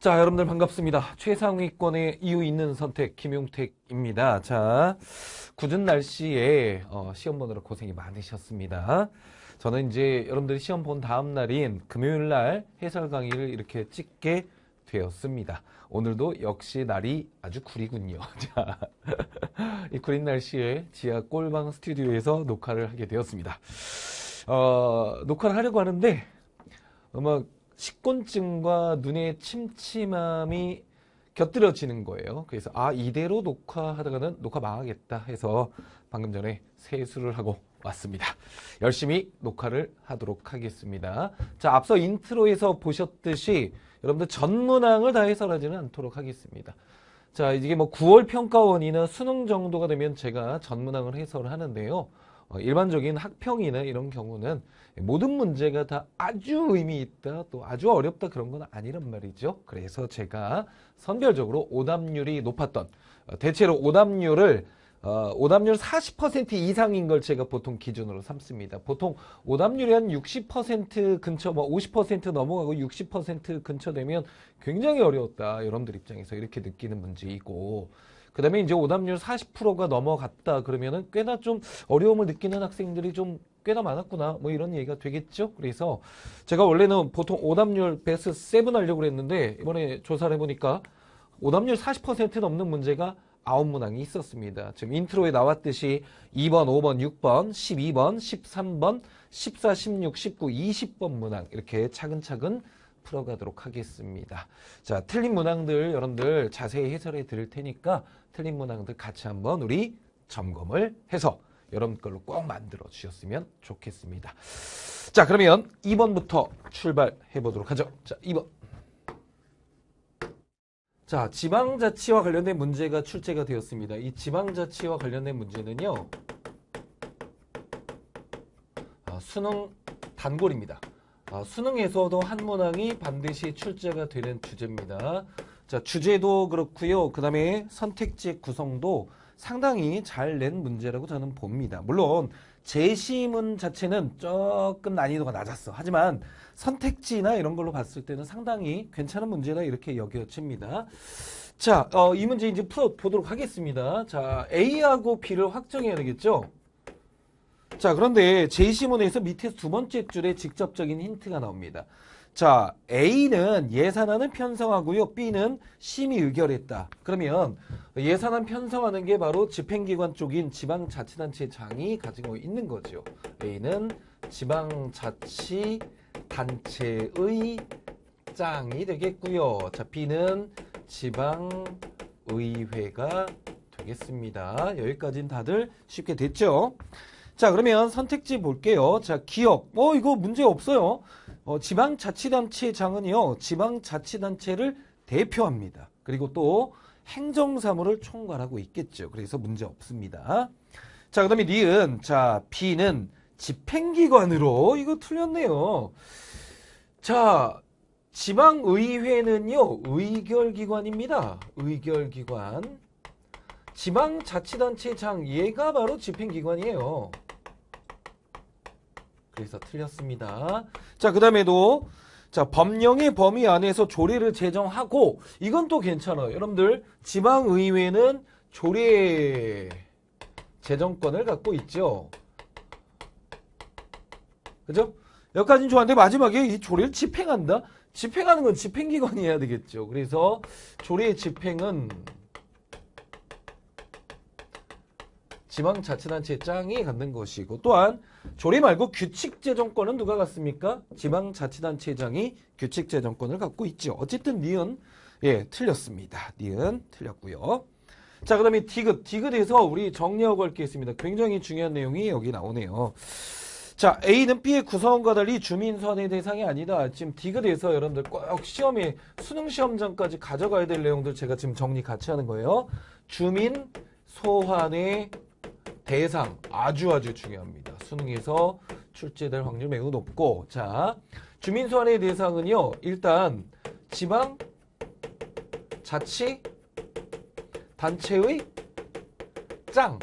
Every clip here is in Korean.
자, 여러분들 반갑습니다. 최상위권의 이유 있는 선택 김용택입니다. 자, 굳은 날씨에 어, 시험 보느라 고생이 많으셨습니다. 저는 이제 여러분들이 시험 본 다음 날인 금요일 날 해설 강의를 이렇게 찍게 되었습니다. 오늘도 역시 날이 아주 구리군요. 자, 이 구린 날씨에 지하 꼴방 스튜디오에서 녹화를 하게 되었습니다. 어, 녹화를 하려고 하는데 음악 식곤증과 눈의 침침함이 곁들여지는 거예요. 그래서 아 이대로 녹화하다가는 녹화 망하겠다 해서 방금 전에 세수를 하고 왔습니다. 열심히 녹화를 하도록 하겠습니다. 자 앞서 인트로에서 보셨듯이 여러분들 전문항을 다 해설하지는 않도록 하겠습니다. 자 이게 뭐 9월 평가원이나 수능 정도가 되면 제가 전문항을 해설을 하는데요. 어, 일반적인 학평이나 이런 경우는 모든 문제가 다 아주 의미 있다 또 아주 어렵다 그런 건 아니란 말이죠. 그래서 제가 선별적으로 오답률이 높았던 어, 대체로 오답률을 어, 오답률 40% 이상인 걸 제가 보통 기준으로 삼습니다. 보통 오답률이 한 60% 근처, 뭐 50% 넘어가고 60% 근처 되면 굉장히 어려웠다. 여러분들 입장에서 이렇게 느끼는 문제이고 그 다음에 이제 오답률 40%가 넘어갔다 그러면은 꽤나 좀 어려움을 느끼는 학생들이 좀 꽤나 많았구나 뭐 이런 얘기가 되겠죠 그래서 제가 원래는 보통 오답률 베스트 7 하려고 그랬는데 이번에 조사를 해보니까 오답률 40% 넘는 문제가 9문항이 있었습니다 지금 인트로에 나왔듯이 2번 5번 6번 12번 13번 14 16 19 20번 문항 이렇게 차근차근 풀어가도록 하겠습니다. 자, 틀린 문항들 여러분들 자세히 해설해 드릴 테니까 틀린 문항들 같이 한번 우리 점검을 해서 여러분 걸로 꼭 만들어 주셨으면 좋겠습니다. 자, 그러면 2번부터 출발해 보도록 하죠. 자, 2번. 자, 지방자치와 관련된 문제가 출제가 되었습니다. 이 지방자치와 관련된 문제는요. 아, 수능 단골입니다. 아, 수능에서도 한문항이 반드시 출제가 되는 주제입니다. 자, 주제도 그렇고요. 그 다음에 선택지 구성도 상당히 잘 낸 문제라고 저는 봅니다. 물론 제시문 자체는 조금 난이도가 낮았어. 하지만 선택지나 이런 걸로 봤을 때는 상당히 괜찮은 문제다 이렇게 여겨집니다. 자, 어, 이 문제 이제 풀어보도록 하겠습니다. 자, A하고 B를 확정해야 되겠죠? 자, 그런데 제시문에서 밑에두 번째 줄에 직접적인 힌트가 나옵니다. 자, A는 예산안을 편성하고요. B는 심의 의결했다. 그러면 예산안 편성하는 게 바로 집행기관 쪽인 지방자치단체장이 가지고 있는 거죠. A는 지방자치단체의 장이 되겠고요. 자, B는 지방의회가 되겠습니다. 여기까지는 다들 쉽게 됐죠? 자 그러면 선택지 볼게요. 자 기업 어 이거 문제 없어요. 어, 지방자치단체 장은요 지방자치단체를 대표합니다. 그리고 또 행정사무를 총괄하고 있겠죠. 그래서 문제 없습니다. 자 그다음에 니은 자 B는 집행기관으로 이거 틀렸네요. 자 지방의회는요 의결기관입니다. 의결기관 지방자치단체장 얘가 바로 집행기관이에요. 그래서 틀렸습니다. 자, 그 다음에도 자 법령의 범위 안에서 조례를 제정하고 이건 또 괜찮아요. 여러분들 지방의회는 조례 제정권을 갖고 있죠. 그죠? 여기까지는 좋았는데 마지막에 이 조례를 집행한다? 집행하는 건 집행기관이 어야 되겠죠. 그래서 조례 집행은 지방자치단체 짱이 갖는 것이고 또한 조리 말고 규칙재정권은 누가 갖습니까? 지방자치단체장이 규칙재정권을 갖고 있죠. 어쨌든 니은 예 틀렸습니다. 니은 틀렸고요. 자, 그 다음에 디귿. 디귿에서 우리 정리하고 할게 있습니다. 굉장히 중요한 내용이 여기 나오네요. 자, A는 B의 구성원과 달리 주민선의 대상이 아니다. 지금 디귿에서 여러분들 꼭 시험에 수능시험장까지 가져가야 될 내용들 제가 지금 정리 같이 하는 거예요. 주민 소환의 대상 아주 아주 중요합니다. 수능에서 출제될 확률 매우 높고 자 주민 소환의 대상은요 일단 지방 자치 단체의 짱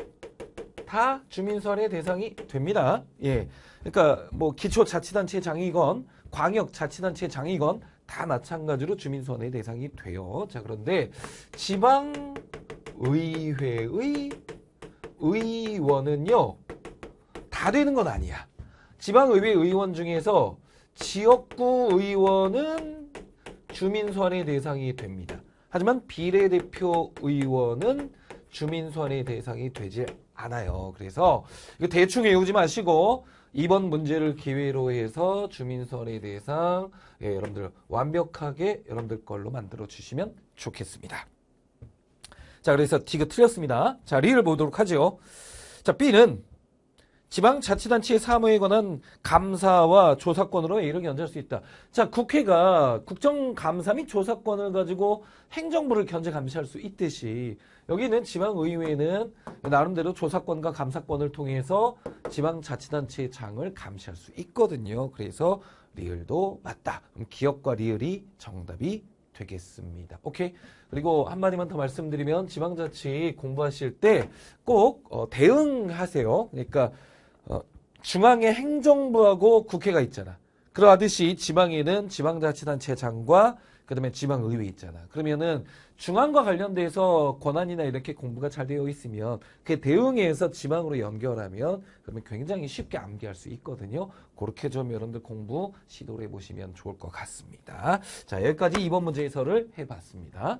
다 주민 소환의 대상이 됩니다. 예, 그러니까 뭐 기초 자치단체 장이건 광역 자치단체 장이건 다 마찬가지로 주민 소환의 대상이 돼요. 자 그런데 지방 의회의 의원은요 다 되는 건 아니야. 지방의회 의원 중에서 지역구 의원은 주민선환의 대상이 됩니다. 하지만 비례대표 의원은 주민소환의 대상이 되지 않아요. 그래서 이거 대충 외우지 마시고 이번 문제를 기회로 해서 주민소환의 대상 예, 여러분들 완벽하게 여러분들 걸로 만들어 주시면 좋겠습니다. 자, 그래서 D가 틀렸습니다. 자, 리를 보도록 하죠. 자, B는 지방자치단체의 사무에 관한 감사와 조사권으로 A를 견제할 수 있다. 자, 국회가 국정감사 및 조사권을 가지고 행정부를 견제 감시할 수 있듯이 여기는 지방의회는 나름대로 조사권과 감사권을 통해서 지방자치단체의 장을 감시할 수 있거든요. 그래서 리을도 맞다. 그럼 기업과 리을이 정답이 되겠습니다. 오케이. 그리고 한마디만 더 말씀드리면 지방자치 공부하실 때 꼭 어, 대응하세요. 그러니까 어, 중앙의 행정부하고 국회가 있잖아. 그러하듯이 지방에는 지방자치단체 장과 그다음에 지방의회 있잖아. 그러면은 중앙과 관련돼서 권한이나 이렇게 공부가 잘 되어 있으면 그 대응해서 지방으로 연결하면 그러면 굉장히 쉽게 암기할 수 있거든요. 그렇게 좀 여러분들 공부 시도를 해보시면 좋을 것 같습니다. 자 여기까지 이번 문제 해설을 해봤습니다.